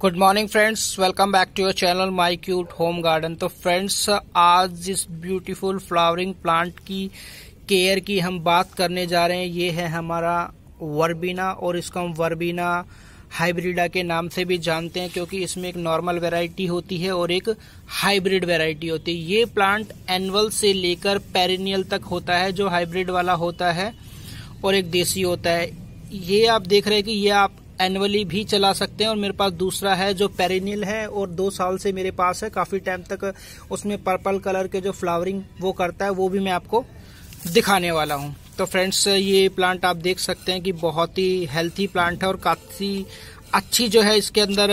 Good morning friends welcome back to your channel my cute home garden तो friends आज इस beautiful flowering plant की care की हम बात करने जा रहे हैं ये है हमारा वर्बीना और इसको हम वर्बीना हाइब्रिडा के नाम से भी जानते हैं क्योंकि इसमें एक नॉर्मल वेराइटी होती है और एक हाइब्रिड वेराइटी होती है ये प्लांट एनअल से लेकर पेरिनियल तक होता है जो हाइब्रिड वाला होता है और एक देसी होता है ये आप देख रहे हैं कि ये आप एनुअली भी चला सकते हैं और मेरे पास दूसरा है जो पेरिनियल है और दो साल से मेरे पास है काफ़ी टाइम तक उसमें पर्पल कलर के जो फ्लावरिंग वो करता है वो भी मैं आपको दिखाने वाला हूँ तो फ्रेंड्स ये प्लांट आप देख सकते हैं कि बहुत ही हेल्थी प्लांट है और काफ़ी अच्छी जो है इसके अंदर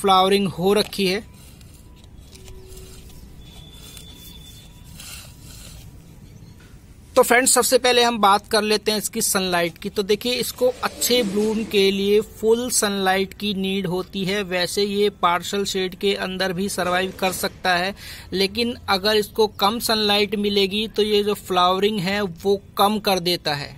फ्लावरिंग हो रखी है तो फ्रेंड्स सबसे पहले हम बात कर लेते हैं इसकी सनलाइट की तो देखिए इसको अच्छे ब्लूम के लिए फुल सनलाइट की नीड होती है वैसे ये पार्शल शेड के अंदर भी सरवाइव कर सकता है लेकिन अगर इसको कम सनलाइट मिलेगी तो ये जो फ्लावरिंग है वो कम कर देता है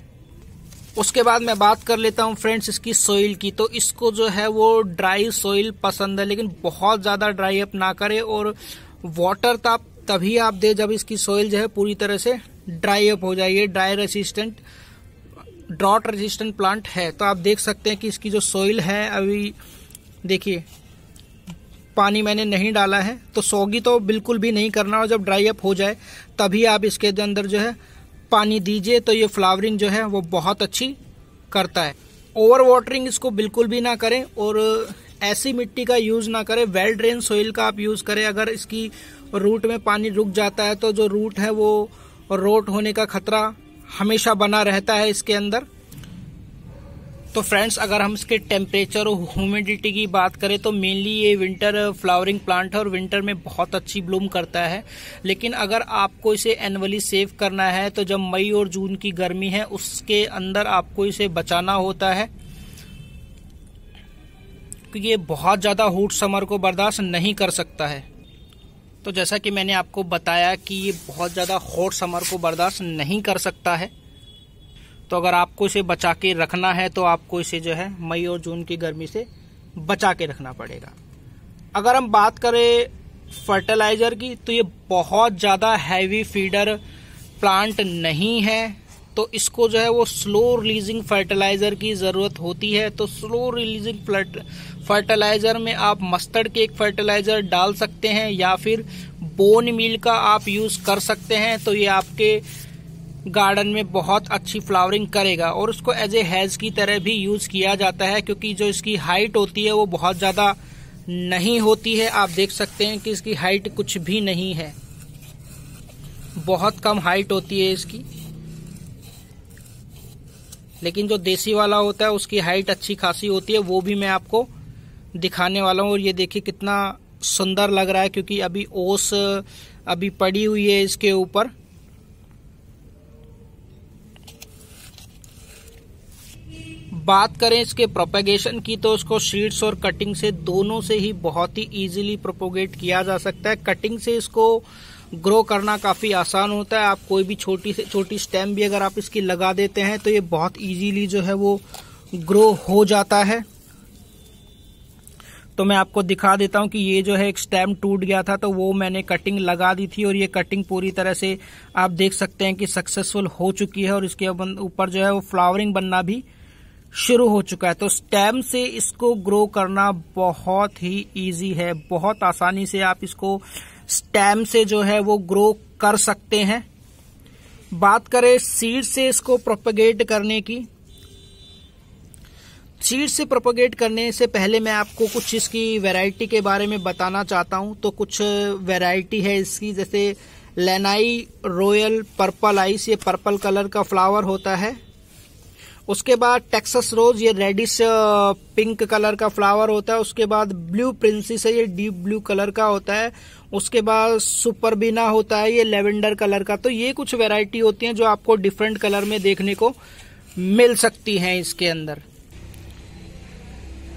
उसके बाद मैं बात कर लेता हूँ फ्रेंड्स इसकी सोइल की तो इसको जो है वो ड्राई सोइल पसंद है लेकिन बहुत ज़्यादा ड्राई अप ना करें और वाटर तो आप तभी आप दे जब इसकी सोइल जो है पूरी तरह से ड्राई अप हो जाए ये dry resistant drought resistant plant है तो आप देख सकते हैं कि इसकी जो सॉइल है अभी देखिए पानी मैंने नहीं डाला है तो सोगी तो बिल्कुल भी नहीं करना और जब ड्राई अप हो जाए तभी आप इसके अंदर जो है पानी दीजिए तो ये फ्लावरिंग जो है वो बहुत अच्छी करता है ओवर वाटरिंग इसको बिल्कुल भी ना करें और ऐसी मिट्टी का यूज़ ना करें वेल ड्रेन सॉइल का आप यूज़ करें अगर इसकी रूट में पानी रुक जाता है तो जो रूट है वो और रोट होने का खतरा हमेशा बना रहता है इसके अंदर तो फ्रेंड्स अगर हम इसके टेम्परेचर और ह्यूमिडिटी की बात करें तो मेनली ये विंटर फ्लावरिंग प्लांट है और विंटर में बहुत अच्छी ब्लूम करता है लेकिन अगर आपको इसे एनअली सेव करना है तो जब मई और जून की गर्मी है उसके अंदर आपको इसे बचाना होता है क्योंकि ये बहुत ज़्यादा हूट समर को बर्दाश्त नहीं कर सकता है तो जैसा कि मैंने आपको बताया कि ये बहुत ज़्यादा हॉट समर को बर्दाश्त नहीं कर सकता है तो अगर आपको इसे बचा के रखना है तो आपको इसे जो है मई और जून की गर्मी से बचा के रखना पड़ेगा अगर हम बात करें फर्टिलाइज़र की तो ये बहुत ज़्यादा हैवी फीडर प्लांट नहीं है तो इसको जो है वो स्लो रिलीजिंग फर्टिलाइज़र की ज़रूरत होती है तो स्लो रिलीजिंग फर्टिलाइज़र में आप मस्टर्ड के एक फर्टिलाइज़र डाल सकते हैं या फिर बोन मील का आप यूज़ कर सकते हैं तो ये आपके गार्डन में बहुत अच्छी फ्लावरिंग करेगा और उसको एज ए हैज की तरह भी यूज़ किया जाता है क्योंकि जो इसकी हाइट होती है वो बहुत ज़्यादा नहीं होती है आप देख सकते हैं कि इसकी हाइट कुछ भी नहीं है बहुत कम हाइट होती है इसकी लेकिन जो देसी वाला होता है उसकी हाइट अच्छी खासी होती है वो भी मैं आपको दिखाने वाला हूँ और ये देखिए कितना सुंदर लग रहा है क्योंकि अभी ओस अभी पड़ी हुई है इसके ऊपर बात करें इसके प्रोपेगेशन की तो इसको शीट्स और कटिंग से दोनों से ही बहुत ही इजीली प्रोपोगेट किया जा सकता है कटिंग से इसको ग्रो करना काफ़ी आसान होता है आप कोई भी छोटी से छोटी स्टेम भी अगर आप इसकी लगा देते हैं तो ये बहुत इजीली जो है वो ग्रो हो जाता है तो मैं आपको दिखा देता हूं कि ये जो है एक स्टेम टूट गया था तो वो मैंने कटिंग लगा दी थी और ये कटिंग पूरी तरह से आप देख सकते हैं कि सक्सेसफुल हो चुकी है और इसके ऊपर जो है वो फ्लावरिंग बनना भी शुरू हो चुका है तो स्टेम से इसको ग्रो करना बहुत ही इजी है बहुत आसानी से आप इसको स्टेम से जो है वो ग्रो कर सकते हैं बात करें सीड से इसको प्रोपोगेट करने की सीड से प्रोपोगेट करने से पहले मैं आपको कुछ इसकी वैरायटी के बारे में बताना चाहता हूं तो कुछ वैरायटी है इसकी जैसे लेनाई रॉयल पर्पल आइस ये पर्पल कलर का फ्लावर होता है उसके बाद टेक्सस रोज ये रेडिश पिंक कलर का फ्लावर होता है उसके बाद ब्लू प्रिंसिस है ये डीप ब्लू कलर का होता है उसके बाद सुपर होता है ये लेवेंडर कलर का तो ये कुछ वेराइटी होती है जो आपको डिफरेंट कलर में देखने को मिल सकती है इसके अंदर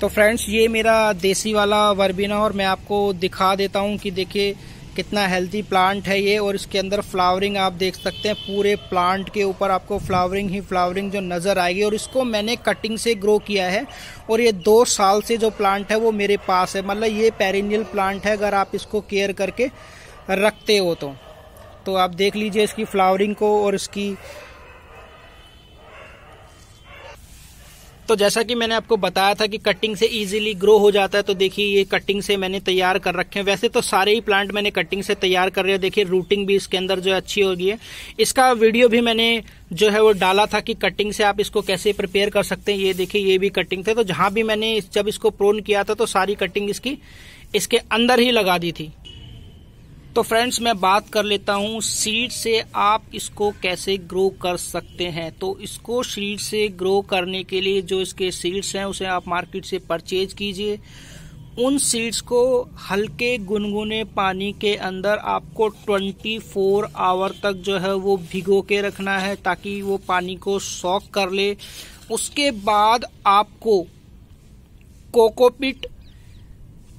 तो फ्रेंड्स ये मेरा देसी वाला वर्बिना और मैं आपको दिखा देता हूँ कि देखिए कितना हेल्थी प्लांट है ये और इसके अंदर फ्लावरिंग आप देख सकते हैं पूरे प्लांट के ऊपर आपको फ्लावरिंग ही फ्लावरिंग जो नज़र आएगी और इसको मैंने कटिंग से ग्रो किया है और ये दो साल से जो प्लांट है वो मेरे पास है मतलब ये पेरिनियल प्लांट है अगर आप इसको केयर करके रखते हो तो, तो आप देख लीजिए इसकी फ्लावरिंग को और इसकी तो जैसा कि मैंने आपको बताया था कि कटिंग से इजीली ग्रो हो जाता है तो देखिए ये कटिंग से मैंने तैयार कर रखे हैं वैसे तो सारे ही प्लांट मैंने कटिंग से तैयार कर रहे हैं देखिए रूटिंग भी इसके अंदर जो है अच्छी होगी है इसका वीडियो भी मैंने जो है वो डाला था कि कटिंग से आप इसको कैसे प्रिपेयर कर सकते हैं ये देखिए ये भी कटिंग थे तो जहां भी मैंने जब इसको प्रोन किया था तो सारी कटिंग इसकी इसके अंदर ही लगा दी थी तो फ्रेंड्स मैं बात कर लेता हूँ सीड से आप इसको कैसे ग्रो कर सकते हैं तो इसको सीड से ग्रो करने के लिए जो इसके सीड्स हैं उसे आप मार्केट से परचेज कीजिए उन सीड्स को हल्के गुनगुने पानी के अंदर आपको 24 आवर तक जो है वो भिगो के रखना है ताकि वो पानी को सॉक कर ले उसके बाद आपको कोकोपिट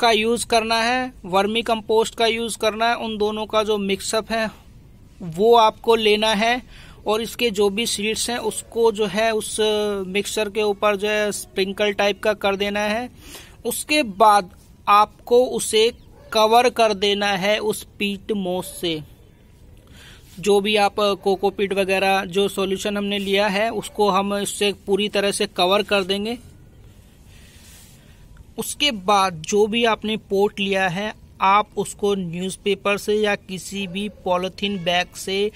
का यूज करना है वर्मी कंपोस्ट का यूज करना है उन दोनों का जो मिक्सअप है वो आपको लेना है और इसके जो भी सीड्स हैं उसको जो है उस मिक्सर के ऊपर जो है स्प्रिंकल टाइप का कर देना है उसके बाद आपको उसे कवर कर देना है उस पीट मोस से जो भी आप कोकोपीट वगैरह जो सॉल्यूशन हमने लिया है उसको हम इससे पूरी तरह से कवर कर देंगे उसके बाद जो भी आपने पोर्ट लिया है आप उसको न्यूज़पेपर से या किसी भी पॉलिथीन बैग से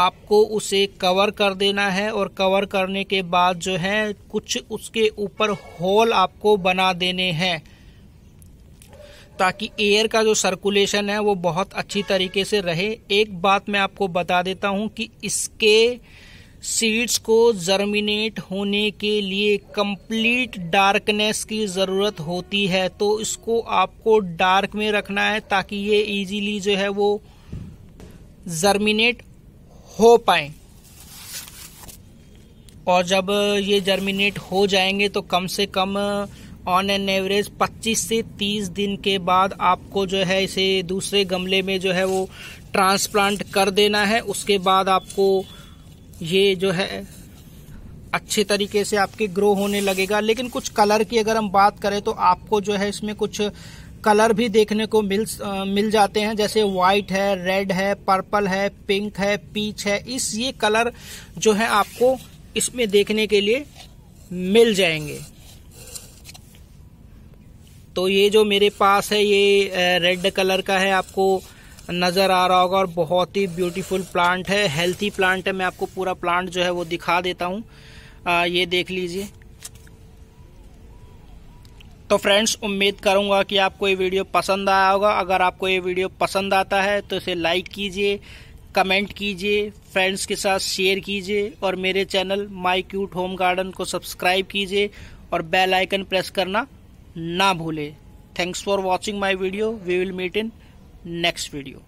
आपको उसे कवर कर देना है और कवर करने के बाद जो है कुछ उसके ऊपर होल आपको बना देने हैं ताकि एयर का जो सर्कुलेशन है वो बहुत अच्छी तरीके से रहे एक बात मैं आपको बता देता हूँ कि इसके सीड्स को जर्मिनेट होने के लिए कंप्लीट डार्कनेस की ज़रूरत होती है तो इसको आपको डार्क में रखना है ताकि ये इजीली जो है वो जर्मिनेट हो पाए और जब ये जर्मिनेट हो जाएंगे तो कम से कम ऑन एन एवरेज 25 से 30 दिन के बाद आपको जो है इसे दूसरे गमले में जो है वो ट्रांसप्लांट कर देना है उसके बाद आपको ये जो है अच्छे तरीके से आपके ग्रो होने लगेगा लेकिन कुछ कलर की अगर हम बात करें तो आपको जो है इसमें कुछ कलर भी देखने को मिल आ, मिल जाते हैं जैसे व्हाइट है रेड है पर्पल है पिंक है पीच है इस ये कलर जो है आपको इसमें देखने के लिए मिल जाएंगे तो ये जो मेरे पास है ये रेड कलर का है आपको नज़र आ रहा होगा और बहुत ही ब्यूटीफुल प्लांट है हेल्थी प्लांट है मैं आपको पूरा प्लांट जो है वो दिखा देता हूँ ये देख लीजिए तो फ्रेंड्स उम्मीद करूंगा कि आपको ये वीडियो पसंद आया होगा अगर आपको ये वीडियो पसंद आता है तो इसे लाइक कीजिए कमेंट कीजिए फ्रेंड्स के साथ शेयर कीजिए और मेरे channel my cute home garden को सब्सक्राइब कीजिए और बेल आइकन प्रेस करना ना भूले thanks for watching my video we will meet in next video.